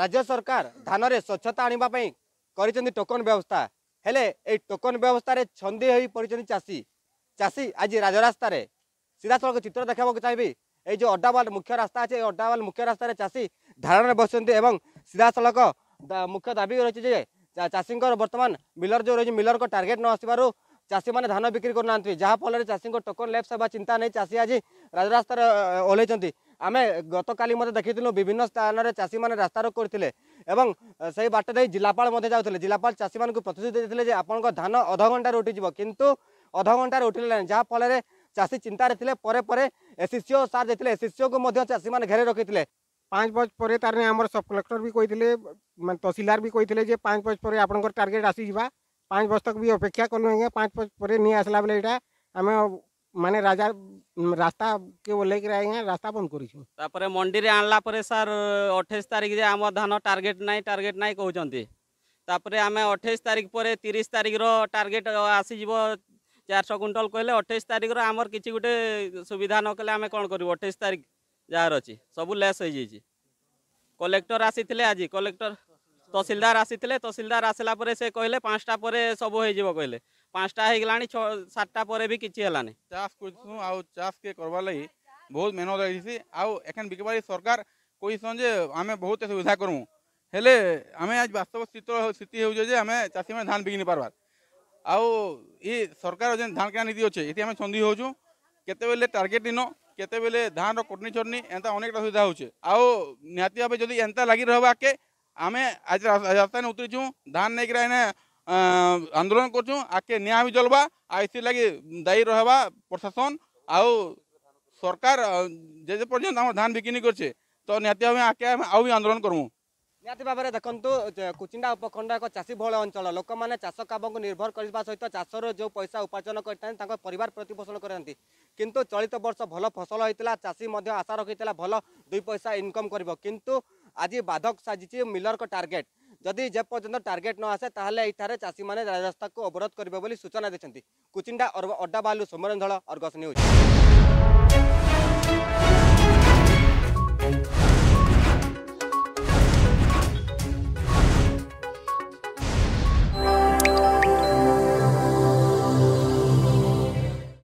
রাজ্য সরকার ধানের স্বচ্ছতা আনবা করেছেন টোকন ব্যবস্থা হলে এই টোকন ব্যবস্থার ବ୍ୟବସ୍ଥାରେ হয়ে ହୋଇ চাষী চাষী আজ ଆଜି ରାଜରାସ୍ତାରେ ସିଧାସଳଖ ଚିତ୍ର ଦେଖିବାକୁ ଚାହିଁବି এই যে অড্ডাওয়াল মুখ্য রাস্তা আছে এই অড্ডাওয়াল মুখ্য রাস্তার চাষী ধারণে বসছেন এবং সিধাসলখ মুখ্য দাবি রয়েছে যে চাষীঙ্কর বর্তমান মিলর যে রয়েছে মিলর টার্গেট ন আসবার চাষী মানে ধান বিক্রি করু না ফলে চাষী টোকন লেফ্ট হওয়া চিন্তা নেই চাষী আজ রাজরাস্তার ওহ্লাইছেন ଆମେ ଗତକାଲି ମଧ୍ୟ ଦେଖିଥିଲୁ ବିଭିନ୍ନ ସ୍ଥାନରେ ଚାଷୀମାନେ ରାସ୍ତାରୋକ କରିଥିଲେ ଏବଂ ସେହି ବାଟ ଦେଇ ଜିଲ୍ଲାପାଳ ମଧ୍ୟ ଯାଉଥିଲେ ଜିଲ୍ଲାପାଳ ଚାଷୀମାନଙ୍କୁ ପ୍ରତିଶ୍ରୁତି ଦେଇଥିଲେ ଯେ ଆପଣଙ୍କ ଧାନ ଅଧଘଣ୍ଟାରେ ଉଠିଯିବ କିନ୍ତୁ ଅଧଘଣ୍ଟାରେ ଉଠିଲାନି ଯାହାଫଳରେ ଚାଷୀ ଚିନ୍ତାରେ ଥିଲେ ପରେ ପରେ ଏସ୍ସିଓ ସାର୍ ଯାଇଥିଲେ ଏସ୍ସିଓକୁ ମଧ୍ୟ ଚାଷୀମାନେ ଘେରି ରଖିଥିଲେ ପାଞ୍ଚ ବର୍ଷ ପରେ ତାର ଆମର ସବ୍ କଲେକ୍ଟର ବି କହିଥିଲେ ମାନେ ତହସିଲଦାର ବି କହିଥିଲେ ଯେ ପାଞ୍ଚ ବର୍ଷ ପରେ ଆପଣଙ୍କର ଟାର୍ଗେଟ୍ ଆସିଯିବା ପାଞ୍ଚ ବର୍ଷ ତକ ବି ଅପେକ୍ଷା କଲୁ ଆଜ୍ଞା ପାଞ୍ଚ ବର୍ଷ ପରେ ନେଇ ଆସିଲା ବେଲେ ଏଇଟା ଆମେ ମାନେ ରାଜା ରାସ୍ତା କେବଳ ଲାଗିକି ଆଜ୍ଞା ରାସ୍ତା ବନ୍ଦ କରିଛୁ ତାପରେ ମଣ୍ଡିରେ ଆଣିଲା ପରେ ସାର୍ ଅଠେଇଶ ତାରିଖରେ ଆମ ଧାନ ଟାର୍ଗେଟ୍ ନାହିଁ ଟାର୍ଗେଟ୍ ନାହିଁ କହୁଛନ୍ତି ତାପରେ ଆମେ ଅଠେଇଶ ତାରିଖ ପରେ ତିରିଶ ତାରିଖର ଟାର୍ଗେଟ୍ ଆସିଯିବ ଚାରିଶହ କୁଇଣ୍ଟାଲ କହିଲେ ଅଠେଇଶ ତାରିଖର ଆମର କିଛି ଗୋଟେ ସୁବିଧା ନ କଲେ ଆମେ କ'ଣ କରିବୁ ଅଠେଇଶ ତାରିଖ ଯାହାର ଅଛି ସବୁ ଲେସ୍ ହେଇଯାଇଛି କଲେକ୍ଟର ଆସିଥିଲେ ଆଜି କଲେକ୍ଟର ତହସିଲଦାର ଆସିଥିଲେ ତହସିଲଦାର ଆସିଲା ପରେ ସେ କହିଲେ ପାଞ୍ଚଟା ପରେ ସବୁ ହେଇଯିବ କହିଲେ পাঁচটা হয়ে গলানি সাতটা পরে বি কিছু হলানি চাষ করছু আউ চাষকে করবার লাগি বহুত মেহনত লাগিছি আউ এখন বিকেবারি সরকার কইছন যে আমি বহুত সুবিধা করমু ହେଲେ ଆମେ ଆଜି ବାସ୍ତବ ସ୍ଥିତ ସ୍ଥିତି ହେଉଛେ ଯେ ଆମେ ଚାଷୀମାନେ ଧାନ ବିକି ନିପାର୍ବା ଆଉ ଇ ସରକାର ଯେନ୍ ଧାନ କିଣା ନୀତି ଅଛେ ଏଠି ଆମେ ଛନ୍ଦି ହେଉଛୁ କେତେବେଲେ ଟାର୍ଗେଟ୍ ଦିନ କେତେବେଲେ ଧାନର କଟନି ଚଟନି ଏନ୍ତା ଅନେକଟା ସୁବିଧା ହେଉଛେ ଆଉ ନିହାତି ଭାବେ ଯଦି ଏନ୍ତା ଲାଗି ରହିବାକେ ଆମେ ଆଜି ରାସ୍ତାନେ ଉତରିଛୁ ଧାନ ନେଇକିରି ଏନେ আন্দোলন করছুঁ আগে নিয়া বি জলবা আইসির লাগি দায়ী রহবা প্রশাসন আউ সরকার যে যে পর্যন্ত আমার ধান বিক্রি করছে তো নিহতি ভাবে আগে আমি আউ আন্দোলন করমু ନିହାତି ଭାବରେ ଦେଖନ୍ତୁ କୁଚିଣ୍ଡା ଉପଖଣ୍ଡ ଏକ ଚାଷୀ ବହୁଳ ଅଞ୍ଚଳ ଲୋକମାନେ ଚାଷ କାମକୁ ନିର୍ଭର କରିବା ସହିତ ଚାଷରୁ ଯେଉଁ ପଇସା ଉପାର୍ଜନ କରିଥାନ୍ତି ତାଙ୍କ ପରିବାର ପ୍ରତିପୋଷଣ କରିଥାନ୍ତି କିନ୍ତୁ ଚଳିତ ବର୍ଷ ଭଲ ଫସଲ ହୋଇଥିଲା ଚାଷୀ ମଧ୍ୟ ଆଶା ରଖିଥିଲା ଭଲ ଦୁଇ ପଇସା ଇନକମ୍ କରିବ କିନ୍ତୁ ଆଜି ବାଧକ ସାଜିଛି ମିଲରଙ୍କ ଟାର୍ଗେଟ୍ যদি যেপর্যন্ত টার্গেট ন আসে তাহলে এইখানে চাষী মানে রাজরাস্তাকে অবরোধ করবে বলে সূচনা দিয়েছেন কুচিন্ডা অড্ডাবালু সোমরঞ্জল অর্গস নিউজ